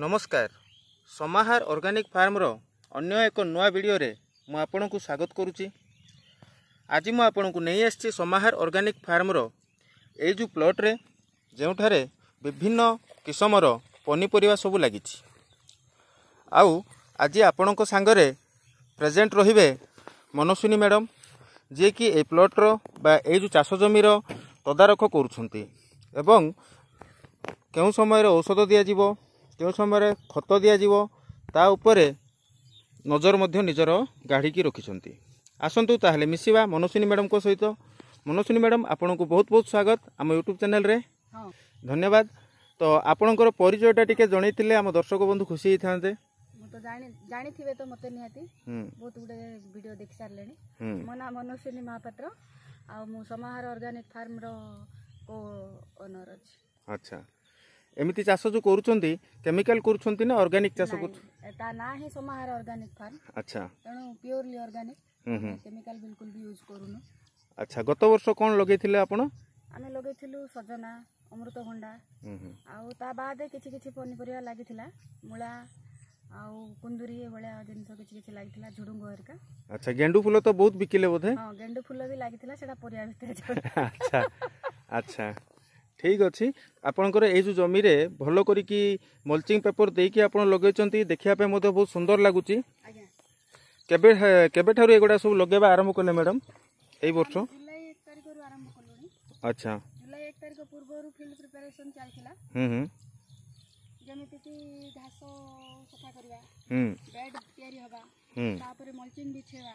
ନମସ୍କାର ସମାହାର ଅର୍ଗାନିକ ଫାର୍ମର ଅନ୍ୟ ଏକ ନୂଆ ଭିଡ଼ିଓରେ ମୁଁ ଆପଣଙ୍କୁ ସ୍ୱାଗତ କରୁଛି ଆଜି ମୁଁ ଆପଣଙ୍କୁ ନେଇ ଆସିଛି ସମାହାର ଅର୍ଗାନିକ ଫାର୍ମର ଏଇ ଯେଉଁ ପ୍ଲଟ୍ରେ ଯେଉଁଠାରେ ବିଭିନ୍ନ କିସମର ପନିପରିବା ସବୁ ଲାଗିଛି ଆଉ ଆଜି ଆପଣଙ୍କ ସାଙ୍ଗରେ ପ୍ରେଜେଣ୍ଟ ରହିବେ ମନସ୍ୱିନୀ ମ୍ୟାଡ଼ାମ ଯିଏକି ଏ ପ୍ଲଟ୍ର ବା ଏଇ ଯେଉଁ ଚାଷ ଜମିର ତଦାରଖ କରୁଛନ୍ତି ଏବଂ କେଉଁ ସମୟରେ ଔଷଧ ଦିଆଯିବ ଯେଉଁ ସମୟରେ ଖତ ଦିଆଯିବ ତା ଉପରେ ନଜର ମଧ୍ୟ ନିଜର ଗାଢ଼ିକି ରଖିଛନ୍ତି ଆସନ୍ତୁ ତାହେଲେ ମିଶିବା ମନସ୍ୱିନୀ ମ୍ୟାଡ଼ାମଙ୍କ ସହିତ ମନସ୍ୱିନୀ ମ୍ୟାଡ଼ାମ ଆପଣଙ୍କୁ ବହୁତ ବହୁତ ସ୍ୱାଗତ ଆମ ୟୁଟ୍ୟୁବ୍ ଚ୍ୟାନେଲରେ ଧନ୍ୟବାଦ ତ ଆପଣଙ୍କର ପରିଚୟଟା ଟିକେ ଜଣେଇଥିଲେ ଆମ ଦର୍ଶକ ବନ୍ଧୁ ଖୁସି ହେଇଥାନ୍ତେ ତ ଜାଣିଥିବେ ତ ମୋତେ ନିହାତି ବହୁତ ଗୁଡ଼ିଏ ଭିଡ଼ିଓ ଦେଖି ସାରିଲେଣି ମୋ ନାଁ ମନସ୍ୱିନୀ ମହାପାତ୍ର ଆଉ ମୁଁ ସମାହାର ଅର୍ଗାନିକ ଫାର୍ମର କୋ ଓନର୍ ଅଛି ଆଚ୍ଛା एमती चाष जो करमिकाल करना अर्गानिक चाष अच्छा। हम्म, हम्म। तो कर अच्छा गत वर्ष कौन लगे आने लगे सजना अमृत भंडा पनीपरिया लगे मूला आउ कुंदुरी ये बड़े आज दिन तो कुछ तो बहुत बिकले बोलते हैं हाँ भी लाइक ঠিক ଅଛି ଆପଣଙ୍କର ଏଇ ଯେଉଁ ଜମିରେ ଭଲ କରିକି ମଲ୍ଚିଂ ପେପର ଦେଇକି ଆପଣ ଲଗେଇଛନ୍ତି ଦେଖିବା ପାଇଁ ମଧ୍ୟ ବହୁତ ସୁନ୍ଦର ଲାଗୁଛି କେବେ କେବେଠାରୁ ଏଗୁଡ଼ା ସବୁ ଲଗେଇବା ଆରମ୍ଭ କଲେ ମ୍ୟାଡ଼ାମ୍ ଏଇ ବର୍ଷ ଆଚ୍ଛା ଯେମିତିକି ଘାସ ସଫା କରିବା ବେଡ୍ ତିଆରି ହେବା ତାପରେ ମଲ୍ଚିଂ ବିଛେଇବା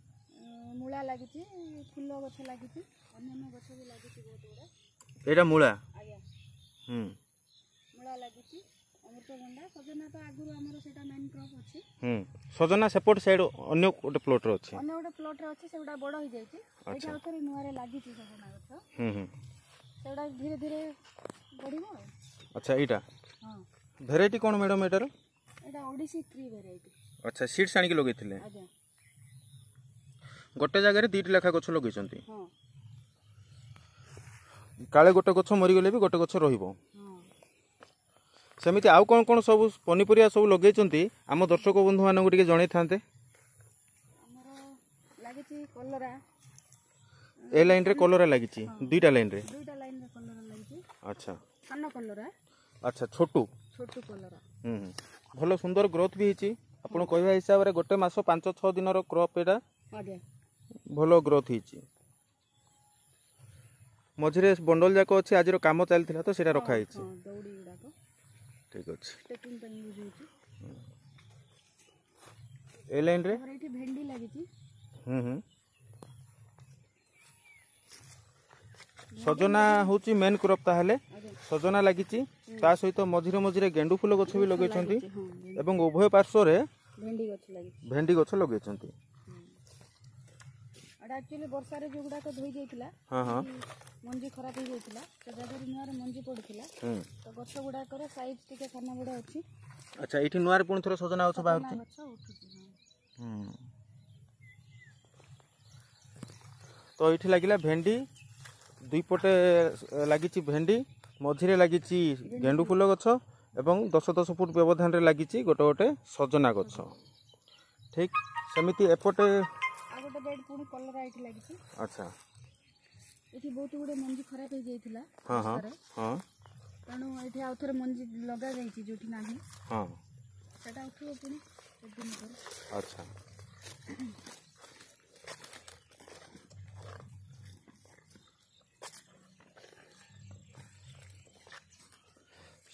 ମୂଳା ଲାଗିଛି ଫୁଲ ଗଛ ଲାଗିଛି ଅନ୍ୟାନ୍ୟ ଗଛ ବି ଲାଗିଛି ବହୁତ ଗୁଡ଼ା ଏଇଟା ମୂଳା ଆଜ୍ଞା ହୁଁ ମୂଳା ଲାଗିଛି ଅମୃତଭଣ୍ଡା ସଜନା ତ ଆଗରୁ ଆମର ସେଇଟା ମେନ୍ କ୍ରପ୍ ଅଛି ହୁଁ ସଜନା ସେପଟ ସାଇଡ୍ ଅନ୍ୟ ଗୋଟେ ପ୍ଲଟ୍ରେ ଅଛି ଅନ୍ୟ ଗୋଟେ ପ୍ଲଟ୍ରେ ଅଛି ସେଗୁଡ଼ା ବଡ଼ ହେଇଯାଇଛି ଏଇଟା ଆଉ ଥରେ ନୂଆରେ ଲାଗିଛି ସଜନା ଗଛ ହୁଁ ହୁଁ ସେଗୁଡ଼ା ଧୀରେ ଧୀରେ ବଢ଼ିବ ଆଉ ଆଚ୍ଛା ଏଇଟା ହଁ ଭେରାଇଟି କ'ଣ ମ୍ୟାଡ଼ାମ୍ ଏଇଟାର ଏଇଟା ଓଡ଼ିଶୀ ଥ୍ରୀ ଭେରାଇଟି ଆଚ୍ଛା ସିଡ୍ସ ଆଣିକି ଲଗେଇଥିଲେ ଆଜ୍ଞା ଗୋଟେ ଜାଗାରେ ଦୁଇଟି ଲେଖା ଗଛ ଲଗେଇଛନ୍ତି କାଳେ ଗୋଟେ ଗଛ ମରିଗଲେ ବି ଗୋଟେ ଗଛ ରହିବ ସେମିତି ଆଉ କ'ଣ କ'ଣ ସବୁ ପନିପରିବା ସବୁ ଲଗେଇଛନ୍ତି ଆମ ଦର୍ଶକ ବନ୍ଧୁମାନଙ୍କୁ ଟିକେ ଜଣେଇଥାନ୍ତେ ଏ ଲାଇନ୍ରେ କଲରା ଲାଗିଛି ଦୁଇଟା ଲାଇନ୍ରେ ଆଚ୍ଛା ଛୋଟ ଭଲ ସୁନ୍ଦର ଗ୍ରୋଥ ବି ହେଇଛି ଆପଣ କହିବା ହିସାବରେ ଗୋଟେ ମାସ ପାଞ୍ଚ ଛଅ ଦିନର କ୍ରପ୍ ଏଇଟା ଭଲ ଗ୍ରୋଥ୍ ହେଇଛି ମଝିରେ ବଣ୍ଡଲ ଯାକ ଅଛି ଆଜିର କାମ ଚାଲିଥିଲା ତ ସେଇଟା ରଖାହେଇଛି ଠିକ୍ ଅଛି ଏ ଲାଇନ୍ରେ ଭେଣ୍ଡି ଲାଗିଛି ହୁଁ ହୁଁ ସଜନା ହେଉଛି ମେନ୍ କ୍ରପ୍ ତାହେଲେ ସଜନା ଲାଗିଛି ତା ସହିତ ମଝିରେ ମଝିରେ ଗେଣ୍ଡୁ ଫୁଲ ଗଛ ବି ଲଗାଇଛନ୍ତି ଏବଂ ଉଭୟ ପାର୍ଶ୍ୱରେ ଭେଣ୍ଡି ଗଛ ଲଗାଇଛନ୍ତି আকচুয়ালি বর্ষারে জুগড়া তো ধুই যাইছিলা হ্যাঁ হ্যাঁ মঞ্জি খারাপ হই যাইছিলা জেদারিনোয়ার মঞ্জি পড়ছিলা তো গছগুড়া করে সাইড থেকে খানা বড়ে আছে আচ্ছা ইটি নয়ার পোন থরো সজনা আছে বা হচ্ছে আচ্ছা ওটু হম তো ইটি লাগিলা ভেন্ডি দুই পটে লাগিছি ভেন্ডি মধিরে লাগিছি গেন্ডু ফুল গছ এবং 10 10 ফুট ব্যবধান রে লাগিছি গটো গটো সজনা গছ ঠিক সমিতি এ পটে गोटे बेड पूर्ण कलर आइट लागि छि अच्छा एथि बहुत गुडे मंजी खराब हो जैतिला हां हां हां मंजी लगा जाय छि जोठी नाही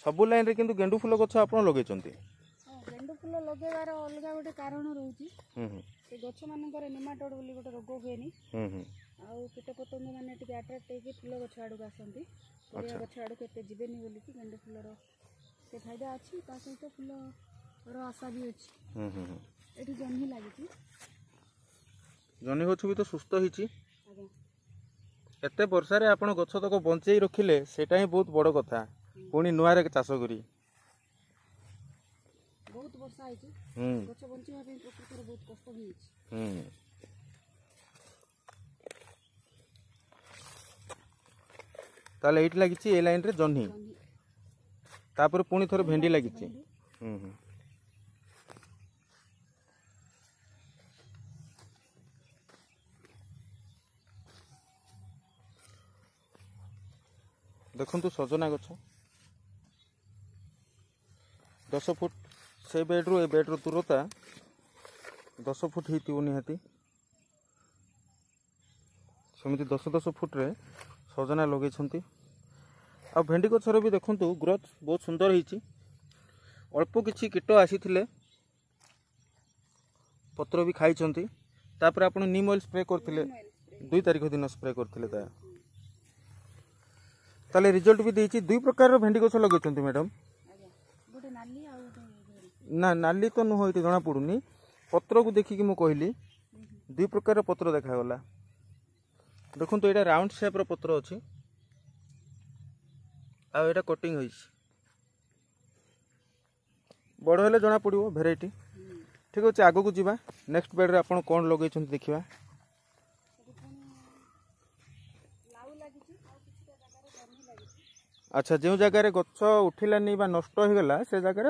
सब लाइन रे किंतु गेंडु फुल गछ आपन लगे चंती ଫୁଲ ଲଗେଇବାର ଅଲଗା ଗୋଟେ କାରଣ ରହୁଛି ସେ ଗଛମାନଙ୍କର ନେମାଟୋଡ଼ ବୋଲି ଗୋଟେ ରୋଗ ହୁଏନି ଆଉ ପତଙ୍ଗ ମାନେ ଟିକେ ଆଟ୍ରାକ୍ଟ ହେଇକି ଫୁଲ ଗଛ ଆଡ଼କୁ ଆସନ୍ତି ପରିବା ଗଛ ଆଡ଼କୁ ଏତେ ଯିବେନି ବୋଲିକି ଗେଣ୍ଡୁ ଫୁଲର ସେ ଫାଇଦା ଅଛି ତା ସହିତ ଫୁଲର ଆଶା ବି ଅଛି ଏଠି ଜହ୍ନି ଲାଗିଛି ଜହ୍ନି ଗଛ ବି ତ ସୁସ୍ଥ ହେଇଛି ଏତେ ବର୍ଷାରେ ଆପଣ ଗଛ ତକ ବଞ୍ଚେଇ ରଖିଲେ ସେଇଟା ହିଁ ବହୁତ ବଡ଼ କଥା ପୁଣି ନୂଆରେ ଚାଷ କରି ଆଶା ହେଇଛି ଗଛ ବଞ୍ଚିବା ପାଇଁ ପ୍ରକୃତରେ ବହୁତ କଷ୍ଟ ହେଇଛି ତାହେଲେ ଏଇଠି ଲାଗିଛି ଏ ଲାଇନ୍ରେ ଜହ୍ନି ତାପରେ ପୁଣି ଥରେ ଭେଣ୍ଡି ଲାଗିଛି ହୁଁ ହୁଁ ଦେଖନ୍ତୁ ସଜନା ଗଛ ଦଶ ଫୁଟ से बेड रू बेड रू दूरता दस फुट हो होमती दस दस फुट्रे सजना लगे आ भेडी गचर भी देखूँ ग्रोथ बहुत सुंदर होल्प किसी कीट आसी पत्र भी खाई तापर आप निम अएल स्प्रे करते दुई तारिख दिन स्प्रे करते तेल रिजल्ट भी देखिए दुई प्रकार भेडी गच लगे मैडम ନା ନାଲି ତ ନୁହଁ ଏଠି ଜଣାପଡ଼ୁନି ପତ୍ରକୁ ଦେଖିକି ମୁଁ କହିଲି ଦୁଇ ପ୍ରକାର ପତ୍ର ଦେଖାଗଲା ଦେଖନ୍ତୁ ଏଇଟା ରାଉଣ୍ଡ ସେପ୍ର ପତ୍ର ଅଛି ଆଉ ଏଇଟା କଟିଂ ହୋଇଛି ବଡ଼ ହେଲେ ଜଣାପଡ଼ିବ ଭେରାଇଟି ଠିକ୍ ଅଛି ଆଗକୁ ଯିବା ନେକ୍ସଟ ବେଡ଼୍ରେ ଆପଣ କ'ଣ ଲଗେଇଛନ୍ତି ଦେଖିବା ଆଚ୍ଛା ଯେଉଁ ଜାଗାରେ ଗଛ ଉଠିଲାନି ବା ନଷ୍ଟ ହୋଇଗଲା ସେ ଜାଗାରେ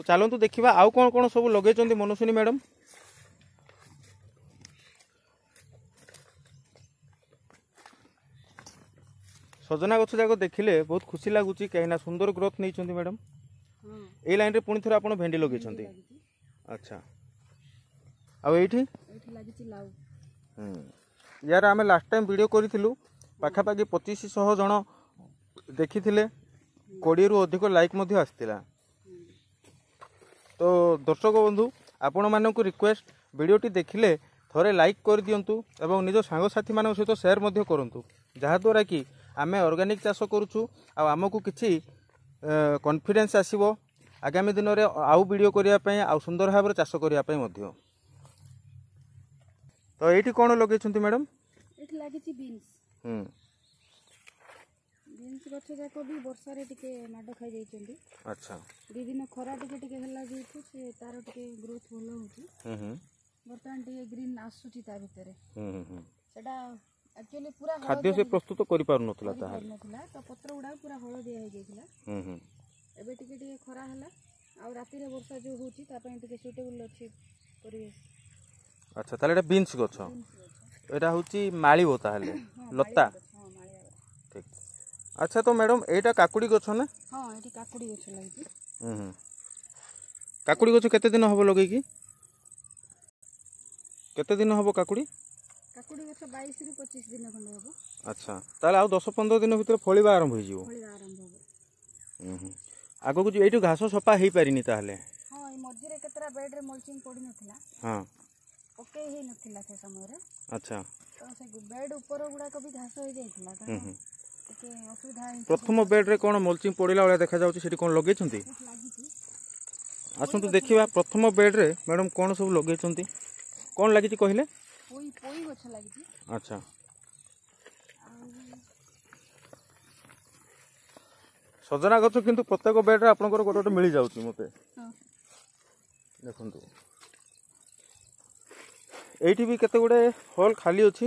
तो ଚାଲନ୍ତୁ ଦେଖିବା ଆଉ କ'ଣ କ'ଣ ସବୁ ଲଗେଇଛନ୍ତି ମନସ୍ୱିନୀ ମ୍ୟାଡ଼ାମ୍ ସଜନା ଗଛ ଯାକ ଦେଖିଲେ ବହୁତ ଖୁସି ଲାଗୁଛି କାହିଁକିନା ସୁନ୍ଦର ଗ୍ରୋଥ୍ ନେଇଛନ୍ତି ମ୍ୟାଡ଼ାମ୍ ଏଇ ଲାଇନ୍ରେ ପୁଣି ଥରେ ଆପଣ ଭେଣ୍ଡି ଲଗେଇଛନ୍ତି ଆଚ୍ଛା ଆଉ ଏଇଠି ୟାର ଆମେ ଲାଷ୍ଟ ଟାଇମ୍ ଭିଡ଼ିଓ କରିଥିଲୁ ପାଖାପାଖି ପଚିଶଶହ ଜଣ ଦେଖିଥିଲେ କୋଡ଼ିଏରୁ ଅଧିକ ଲାଇକ୍ ମଧ୍ୟ ଆସିଥିଲା তো দর্শক বন্ধু ଆପଣମାନଙ୍କୁ ରିକ୍ୱେଷ୍ଟ ଭିଡ଼ିଓଟି ଦେଖିଲେ ଥରେ ଲାଇକ୍ କରିଦିଅନ୍ତୁ ଏବଂ ନିଜ ସାଙ୍ଗସାଥିମାନଙ୍କ ସହିତ ସେୟାର ମଧ୍ୟ କରନ୍ତୁ ଯାହାଦ୍ୱାରା କି ଆମେ ଅର୍ଗାନିକ୍ ଚାଷ କରୁଛୁ ଆଉ ଆମକୁ କିଛି କନଫିଡେନ୍ସ ଆସିବ ଆଗାମୀ ଦିନରେ ଆଉ ଭିଡ଼ିଓ କରିବା ପାଇଁ ଆଉ ସୁନ୍ଦର ଭାବରେ ଚାଷ କରିବା ପାଇଁ ମଧ୍ୟ ତ ଏଇଠି କ'ଣ ଲଗେଇଛନ୍ତି ମ୍ୟାଡ଼ାମ୍ ଏଇଠି ଲାଗିଛି ବିନ୍ସ ହୁଁ ବିନ୍ସ ଗଛ ଯାକ ବି ବର୍ଷାରେ ଟିକେ ମାଡ଼ ଖାଇଯାଇଛନ୍ତି ଆଚ୍ଛା ଦୁଇ ଦିନ ଖରା ଟିକେ ଟିକେ ହେଲା ଯେହେତୁ ସେ ତାର ଟିକେ ଗ୍ରୋଥ୍ ଭଲ ହେଉଛି ବର୍ତ୍ତମାନ ଟିକେ ଗ୍ରୀନ୍ ଆସୁଛି ତା ଭିତରେ ସେଟା ଆକ୍ଚୁଆଲି ପୁରା ଖାଦ୍ୟ ସେ ପ୍ରସ୍ତୁତ କରିପାରୁନଥିଲା ନଥିଲା ତ ପତ୍ର ଗୁଡ଼ାକ ପୁରା ହଳଦିଆ ହେଇଯାଇଥିଲା ଏବେ ଟିକେ ଟିକେ ଖରା ହେଲା ଆଉ ରାତିରେ ବର୍ଷା ଯେଉଁ ହେଉଛି ତା ପାଇଁ ଟିକେ ସୁଇଟେବୁଲ୍ ଅଛି ପରିବେଶ ଆଚ୍ଛା ତାହେଲେ ଏଇଟା ବିନ୍ସ ଗଛ ଏଇଟା ହେଉଛି ମାଳିବ ତାହେଲେ ଲତା আচ্ছা তো ম্যাডাম এইটা কাকুড়ি গছ না হ্যাঁ এটি কাকুড়ি গছ লাগিছি হুম হুম কাকুড়ি গছ কেতে দিন হব লগাইকি কেতে দিন হব কাকুড়ি কাকুড়ি গছ 22 রু 25 দিন খন্ডে হব আচ্ছা তাহলে আউ 10 15 দিন ভিতরে ফলিবা আরম্ভ হই যাব ফলিবা আরম্ভ হব হুম হুম আগকু এইটু ঘাস সফা হই পারিনি তাহলে হ্যাঁ এই মঝিরে কেতরা বেড রে মলচিং পড়ি নথিলা হ্যাঁ পকেই হই নথিলা সে সময় রে আচ্ছা তো সে বেড উপর গুড়া কবি ঘাস হই যাইতিলা ପ୍ରଥମ ବେଡ୍ରେ କ'ଣ ମଲ୍ଚିଂ ପଡ଼ିଲା ଭଳିଆ ଦେଖାଯାଉଛି ସେଠି କ'ଣ ଲଗେଇଛନ୍ତି ଆସନ୍ତୁ ଦେଖିବା ପ୍ରଥମ ବେଡ୍ରେ ମ୍ୟାଡ଼ାମ୍ କ'ଣ ସବୁ ଲଗେଇଛନ୍ତି କ'ଣ ଲାଗିଛି କହିଲେ ଆଚ୍ଛା ସଜନା ଗଛ କିନ୍ତୁ ପ୍ରତ୍ୟେକ ବେଡ୍ରେ ଆପଣଙ୍କର ଗୋଟେ ଗୋଟେ ମିଳିଯାଉଛି ମୋତେ ଦେଖନ୍ତୁ ଏଇଠି ବି କେତେ ଗୁଡ଼ିଏ ହଲ୍ ଖାଲି ଅଛି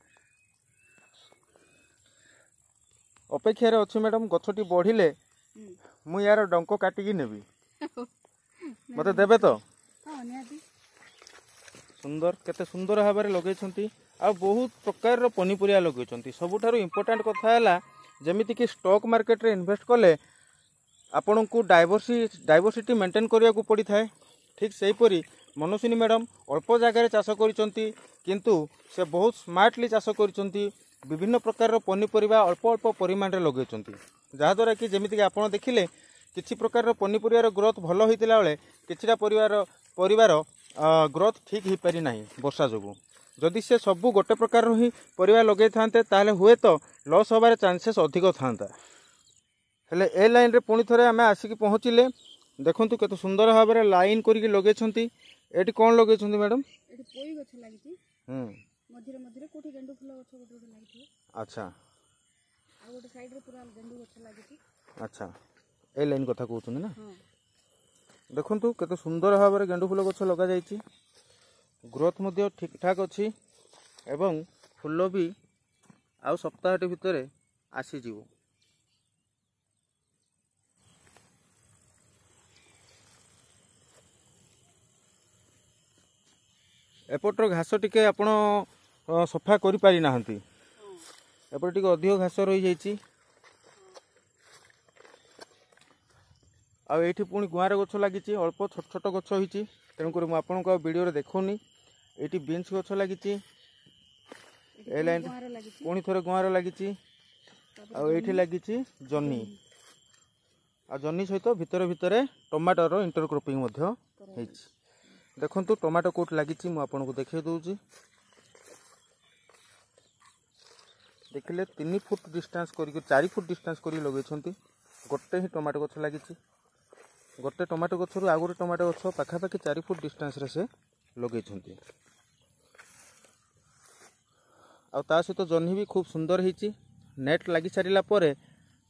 ଅପେକ୍ଷାରେ ଅଛି ମ୍ୟାଡ଼ାମ୍ ଗଛଟି ବଢ଼ିଲେ ମୁଁ ୟାର ଡଙ୍କ କାଟିକି ନେବି ମୋତେ ଦେବେ ତ ସୁନ୍ଦର କେତେ ସୁନ୍ଦର ଭାବରେ ଲଗେଇଛନ୍ତି ଆଉ ବହୁତ ପ୍ରକାରର ପନିପରିବା ଲଗେଇଛନ୍ତି ସବୁଠାରୁ ଇମ୍ପୋର୍ଟାଣ୍ଟ କଥା ହେଲା ଯେମିତିକି ଷ୍ଟକ୍ ମାର୍କେଟରେ ଇନଭେଷ୍ଟ କଲେ ଆପଣଙ୍କୁ ଡାଇଭର୍ସି ଡାଇଭର୍ସିଟି ମେଣ୍ଟେନ୍ କରିବାକୁ ପଡ଼ିଥାଏ ଠିକ୍ ସେହିପରି ମନସ୍ୱିନୀ ମ୍ୟାଡ଼ାମ୍ ଅଳ୍ପ ଜାଗାରେ ଚାଷ କରିଛନ୍ତି କିନ୍ତୁ ସେ ବହୁତ ସ୍ମାର୍ଟଲି ଚାଷ କରିଛନ୍ତି ବିଭିନ୍ନ ପ୍ରକାରର ପନିପରିବା ଅଳ୍ପ ଅଳ୍ପ ପରିମାଣରେ ଲଗାଇଛନ୍ତି ଯାହାଦ୍ୱାରା କି ଯେମିତିକି ଆପଣ ଦେଖିଲେ କିଛି ପ୍ରକାରର ପନିପରିବାର ଗ୍ରୋଥ୍ ଭଲ ହୋଇଥିଲା ବେଳେ କିଛିଟା ପରିବାର ପରିବାର ଗ୍ରୋଥ୍ ଠିକ୍ ହୋଇପାରି ନାହିଁ ବର୍ଷା ଯୋଗୁଁ ଯଦି ସେ ସବୁ ଗୋଟେ ପ୍ରକାରର ହିଁ ପରିବା ଲଗାଇଥାନ୍ତେ ତାହେଲେ ହୁଏତ ଲସ୍ ହେବାର ଚାନ୍ସେସ୍ ଅଧିକ ଥାନ୍ତା ହେଲେ ଏ ଲାଇନ୍ରେ ପୁଣି ଥରେ ଆମେ ଆସିକି ପହଞ୍ଚିଲେ ଦେଖନ୍ତୁ କେତେ ସୁନ୍ଦର ଭାବରେ ଲାଇନ୍ କରିକି ଲଗାଇଛନ୍ତି ଏଠି କ'ଣ ଲଗାଇଛନ୍ତି ମ୍ୟାଡ଼ାମ୍ ଏଠି ପୋଇ ଗଛ ଲାଗିଛି ହୁଁ ମଧ୍ୟରେ ମଧ୍ୟରେ କୋଠି ଗେଣ୍ଡୁ ଫୁଲ ଗଛ ଗୋଟେ ଗୋଟେ ଲାଗିଥିବ ଆଚ୍ଛା ଆଉ ଗୋଟେ ସାଇଡ଼ରେ ପୁରା ଗେଣ୍ଡୁ ଗଛ ଲାଗିଛି ଆଚ୍ଛା ଏ ଲାଇନ୍ କଥା କହୁଛନ୍ତି ନା ଦେଖନ୍ତୁ କେତେ ସୁନ୍ଦର ଭାବରେ ଗେଣ୍ଡୁ ଫୁଲ ଗଛ ଲଗାଯାଇଛି ଗ୍ରୋଥ ମଧ୍ୟ ଠିକ୍ଠାକ୍ ଅଛି ଏବଂ ଫୁଲ ବି ଆଉ ସପ୍ତାହଟି ଭିତରେ ଆସିଯିବ ଏପଟର ଘାସ ଟିକେ ଆପଣ ସଫା କରିପାରିନାହାନ୍ତି ଏପଟେ ଟିକେ ଅଧିକ ଘାସ ରହିଯାଇଛି ଆଉ ଏଇଠି ପୁଣି ଗୁଆଁର ଗଛ ଲାଗିଛି ଅଳ୍ପ ଛୋଟ ଛୋଟ ଗଛ ହୋଇଛି ତେଣୁକରି ମୁଁ ଆପଣଙ୍କୁ ଆଉ ଭିଡ଼ିଓରେ ଦେଖାଉନି ଏଇଠି ବିନ୍ସ ଗଛ ଲାଗିଛି ଏ ଲାଇନ୍ ପୁଣି ଥରେ ଗୁଆଁର ଲାଗିଛି ଆଉ ଏଇଠି ଲାଗିଛି ଜହ୍ନି ଆଉ ଜହ୍ନି ସହିତ ଭିତରେ ଭିତରେ ଟମାଟୋର ଇଣ୍ଟରକ୍ରପିଂ ମଧ୍ୟ ହେଇଛି ଦେଖନ୍ତୁ ଟମାଟୋ କେଉଁଠି ଲାଗିଛି ମୁଁ ଆପଣଙ୍କୁ ଦେଖାଇ ଦେଉଛି ଦେଖିଲେ ତିନି ଫୁଟ ଡିଷ୍ଟାନ୍ସ କରିକି ଚାରି ଫୁଟ ଡିଷ୍ଟାନ୍ସ କରିକି ଲଗେଇଛନ୍ତି ଗୋଟେ ହିଁ ଟମାଟୋ ଗଛ ଲାଗିଛି ଗୋଟେ ଟମାଟୋ ଗଛରୁ ଆଉ ଗୋଟେ ଟମାଟୋ ଗଛ ପାଖାପାଖି ଚାରି ଫୁଟ ଡିଷ୍ଟାନ୍ସରେ ସେ ଲଗେଇଛନ୍ତି ଆଉ ତା ସହିତ ଜହ୍ନି ବି ଖୁବ୍ ସୁନ୍ଦର ହେଇଛି ନେଟ୍ ଲାଗିସାରିଲା ପରେ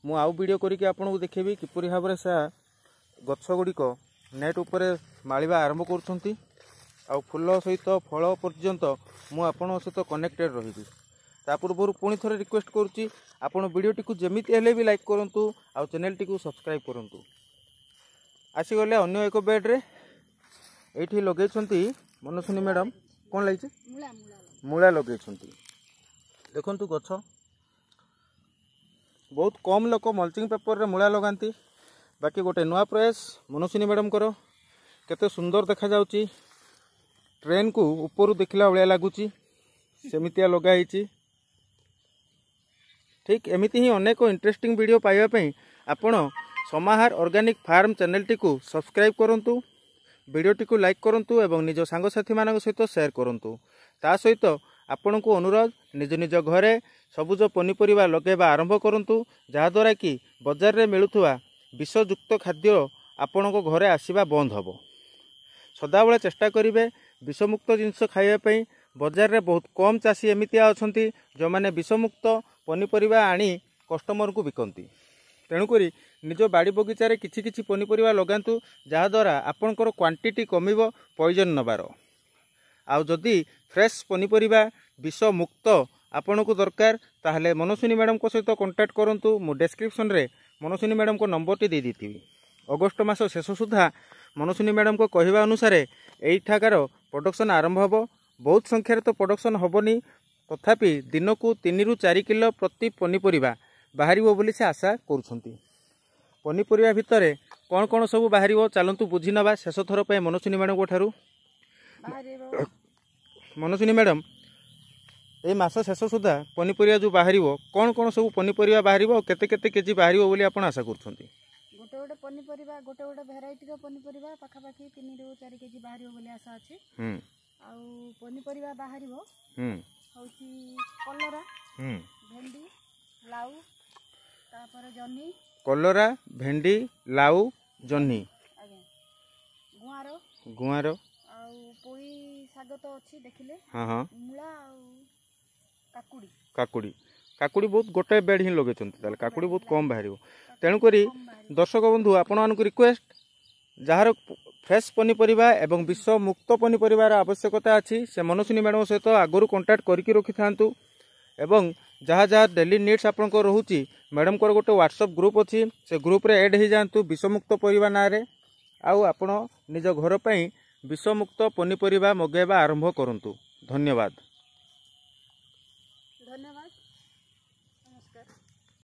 ମୁଁ ଆଉ ଭିଡ଼ିଓ କରିକି ଆପଣଙ୍କୁ ଦେଖେଇବି କିପରି ଭାବରେ ସେ ଗଛଗୁଡ଼ିକ ନେଟ୍ ଉପରେ ମାଳିବା ଆରମ୍ଭ କରୁଛନ୍ତି ଆଉ ଫୁଲ ସହିତ ଫଳ ପର୍ଯ୍ୟନ୍ତ ମୁଁ ଆପଣଙ୍କ ସହିତ କନେକ୍ଟେଡ଼୍ ରହିବି ତା ପୂର୍ବରୁ ପୁଣି ଥରେ ରିକ୍ୱେଷ୍ଟ କରୁଛି ଆପଣ ଭିଡ଼ିଓଟିକୁ ଯେମିତି ହେଲେ ବି ଲାଇକ୍ କରନ୍ତୁ ଆଉ ଚ୍ୟାନେଲ୍ଟିକୁ ସବସ୍କ୍ରାଇବ୍ କରନ୍ତୁ ଆସିଗଲେ ଅନ୍ୟ ଏକ ବେଡ଼୍ରେ ଏଇଠି ଲଗେଇଛନ୍ତି ମନସୁନି ମ୍ୟାଡ଼ାମ୍ କ'ଣ ଲାଗିଛି ମୂଳା ଲଗେଇଛନ୍ତି ଦେଖନ୍ତୁ ଗଛ ବହୁତ କମ୍ ଲୋକ ମଲ୍ଚିଂ ପେପରରେ ମୂଳା ଲଗାନ୍ତି ବାକି ଗୋଟେ ନୂଆ ପ୍ରୟାସ ମନସ୍ୱିନୀ ମ୍ୟାଡ଼ାମଙ୍କର କେତେ ସୁନ୍ଦର ଦେଖାଯାଉଛି ଟ୍ରେନ୍କୁ ଉପରୁ ଦେଖିଲା ଭଳିଆ ଲାଗୁଛି ସେମିତିଆ ଲଗାହେଇଛି ଠିକ୍ ଏମିତି ହିଁ ଅନେକ ଇଣ୍ଟରେଷ୍ଟିଂ ଭିଡ଼ିଓ ପାଇବା ପାଇଁ ଆପଣ ସମାହାର ଅର୍ଗାନିକ୍ ଫାର୍ମ ଚ୍ୟାନେଲଟିକୁ ସବସ୍କ୍ରାଇବ୍ କରନ୍ତୁ ଭିଡ଼ିଓଟିକୁ ଲାଇକ୍ କରନ୍ତୁ ଏବଂ ନିଜ ସାଙ୍ଗସାଥିମାନଙ୍କ ସହିତ ସେୟାର କରନ୍ତୁ ତା ସହିତ ଆପଣଙ୍କୁ ଅନୁରୋଧ ନିଜ ନିଜ ଘରେ ସବୁଜ ପନିପରିବା ଲଗାଇବା ଆରମ୍ଭ କରନ୍ତୁ ଯାହାଦ୍ୱାରା କି ବଜାରରେ ମିଳୁଥିବା ବିଷଯୁକ୍ତ ଖାଦ୍ୟ ଆପଣଙ୍କ ଘରେ ଆସିବା ବନ୍ଦ ହେବ ସଦାବେଳେ ଚେଷ୍ଟା କରିବେ ବିଷମୁକ୍ତ ଜିନିଷ ଖାଇବା ପାଇଁ ବଜାରରେ ବହୁତ କମ୍ ଚାଷୀ ଏମିତିଆ ଅଛନ୍ତି ଯେଉଁମାନେ ବିଷମୁକ୍ତ ପନିପରିବା ଆଣି କଷ୍ଟମରଙ୍କୁ ବିକନ୍ତି ତେଣୁକରି ନିଜ ବାଡ଼ି ବଗିଚାରେ କିଛି କିଛି ପନିପରିବା ଲଗାନ୍ତୁ ଯାହାଦ୍ୱାରା ଆପଣଙ୍କର କ୍ୱାଣ୍ଟିଟି କମିବ ପଇଜନ ନେବାର ଆଉ ଯଦି ଫ୍ରେଶ୍ ପନିପରିବା ବିଷମୁକ୍ତ ଆପଣଙ୍କୁ ଦରକାର ତାହେଲେ ମନସ୍ୱିନୀ ମ୍ୟାଡ଼ାମଙ୍କ ସହିତ କଣ୍ଟାକ୍ଟ କରନ୍ତୁ ମୁଁ ଡେସ୍କ୍ରିପ୍ସନ୍ରେ ମନସ୍ୱିନୀ ମ୍ୟାଡ଼ାମ୍ଙ୍କ ନମ୍ବରଟି ଦେଇଦେଇଥିବି ଅଗଷ୍ଟ ମାସ ଶେଷ ସୁଦ୍ଧା ମନସ୍ୱିନୀ ମ୍ୟାଡ଼ାମଙ୍କ କହିବା ଅନୁସାରେ ଏଇଠାକାର ପ୍ରଡ଼କ୍ସନ୍ ଆରମ୍ଭ ହେବ ବହୁତ ସଂଖ୍ୟାରେ ତ ପ୍ରଡ଼କ୍ସନ୍ ହେବନି ତଥାପି ଦିନକୁ ତିନିରୁ ଚାରି କିଲୋ ପ୍ରତି ପନିପରିବା ବାହାରିବ ବୋଲି ସେ ଆଶା କରୁଛନ୍ତି ପନିପରିବା ଭିତରେ କ'ଣ କ'ଣ ସବୁ ବାହାରିବ ଚାଲନ୍ତୁ ବୁଝିନେବା ଶେଷ ଥର ପାଇଁ ମନସ୍ୱିନୀ ମ୍ୟାଡ଼ମଙ୍କ ଠାରୁ ମନସ୍ୱିନୀ ମ୍ୟାଡ଼ମ୍ এই মাস শেষ সুদ্ধা পনিপরিবা যে বাহারিব কোণ কোণ সব পনিপরিবা বাহারিব কেতে কেতে কেজি বাহারিব বলে আপনার আশা করছেন গোটে গোটে পনিপরিবা গোটে গোটে ভ্যারাইটির পনিপরিবা পাখাপাখি তিন রু চারি কেজি বাহারিব বলে আশা আছে ଆଉ ପନିପରିବା ବାହାରିବ ହେଉଛି କଲରା ଭେଣ୍ଡି ଲାଉ ତାପରେ ଜହ୍ନି କଲରା ଭେଣ୍ଡି ଲାଉ ଜହ୍ନି ଗୁଆଁର ଗୁଆଁର ଆଉ ପୋଇ ଶାଗ ତ ଅଛି ଦେଖିଲେ ହଁ ହଁ ମୂଳା ଆଉ କାକୁଡ଼ି କାକୁଡ଼ି କାକୁଡ଼ି ବହୁତ ଗୋଟେ ବେଡ଼୍ ହିଁ ଲଗେଇଛନ୍ତି ତାହେଲେ କାକୁଡ଼ି ବହୁତ କମ୍ ବାହାରିବ ତେଣୁକରି ଦର୍ଶକ ବନ୍ଧୁ ଆପଣମାନଙ୍କୁ ରିକ୍ୱେଷ୍ଟ ଯାହାର ଫ୍ରେଶ୍ ପନିପରିବା ଏବଂ ବିଷ ମୁକ୍ତ ପନିପରିବାର ଆବଶ୍ୟକତା ଅଛି ସେ ମନସ୍ୱିନୀ ମ୍ୟାଡ଼ାମ୍ଙ୍କ ସହିତ ଆଗରୁ କଣ୍ଟାକ୍ଟ କରିକି ରଖିଥାନ୍ତୁ ଏବଂ ଯାହା ଯାହା ଡେଲି ନିଡ଼୍ସ ଆପଣଙ୍କ ରହୁଛି ମ୍ୟାଡ଼ମ୍ଙ୍କର ଗୋଟେ ହ୍ୱାଟ୍ସଅପ୍ ଗ୍ରୁପ୍ ଅଛି ସେ ଗ୍ରୁପ୍ରେ ଏଡ଼୍ ହୋଇଯାଆନ୍ତୁ ବିଷମୁକ୍ତ ପରିବା ନାଁରେ ଆଉ ଆପଣ ନିଜ ଘର ପାଇଁ ବିଷମୁକ୍ତ ପନିପରିବା ମଗାଇବା ଆରମ୍ଭ କରନ୍ତୁ ଧନ୍ୟବାଦ